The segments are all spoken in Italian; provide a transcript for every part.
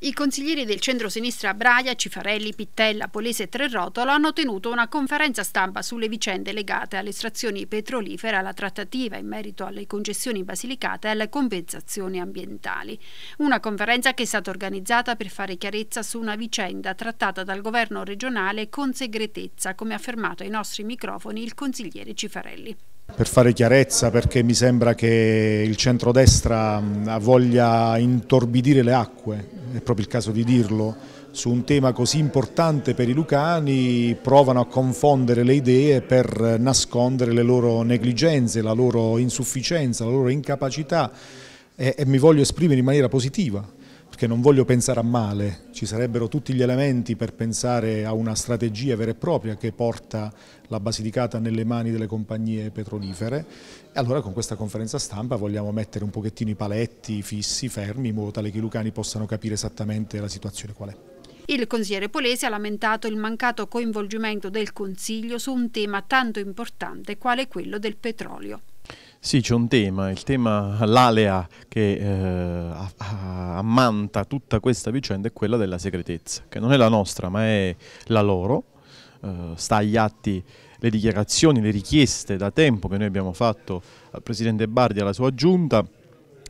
I consiglieri del centro-sinistra Braia, Cifarelli, Pittella, Polese e Trerotolo hanno tenuto una conferenza stampa sulle vicende legate alle estrazioni petrolifere, alla trattativa in merito alle concessioni basilicate e alle compensazioni ambientali. Una conferenza che è stata organizzata per fare chiarezza su una vicenda trattata dal governo regionale con segretezza, come ha affermato ai nostri microfoni il consigliere Cifarelli per fare chiarezza perché mi sembra che il centrodestra voglia intorbidire le acque è proprio il caso di dirlo, su un tema così importante per i lucani provano a confondere le idee per nascondere le loro negligenze, la loro insufficienza, la loro incapacità e, e mi voglio esprimere in maniera positiva perché non voglio pensare a male, ci sarebbero tutti gli elementi per pensare a una strategia vera e propria che porta la Basilicata nelle mani delle compagnie petrolifere e allora con questa conferenza stampa vogliamo mettere un pochettino i paletti fissi, fermi, in modo tale che i lucani possano capire esattamente la situazione qual è. Il consigliere Polese ha lamentato il mancato coinvolgimento del Consiglio su un tema tanto importante quale quello del petrolio. Sì, c'è un tema, il tema l'alea che eh, ammanta tutta questa vicenda è quella della segretezza, che non è la nostra ma è la loro, eh, sta agli atti le dichiarazioni, le richieste da tempo che noi abbiamo fatto al Presidente Bardi e alla sua giunta,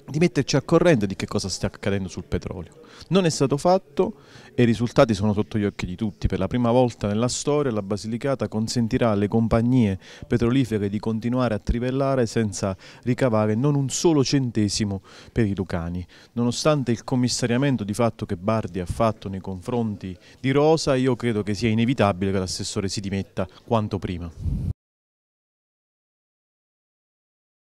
di metterci al corrente di che cosa sta accadendo sul petrolio. Non è stato fatto e i risultati sono sotto gli occhi di tutti. Per la prima volta nella storia la Basilicata consentirà alle compagnie petrolifere di continuare a trivellare senza ricavare non un solo centesimo per i lucani. Nonostante il commissariamento di fatto che Bardi ha fatto nei confronti di Rosa, io credo che sia inevitabile che l'assessore si dimetta quanto prima.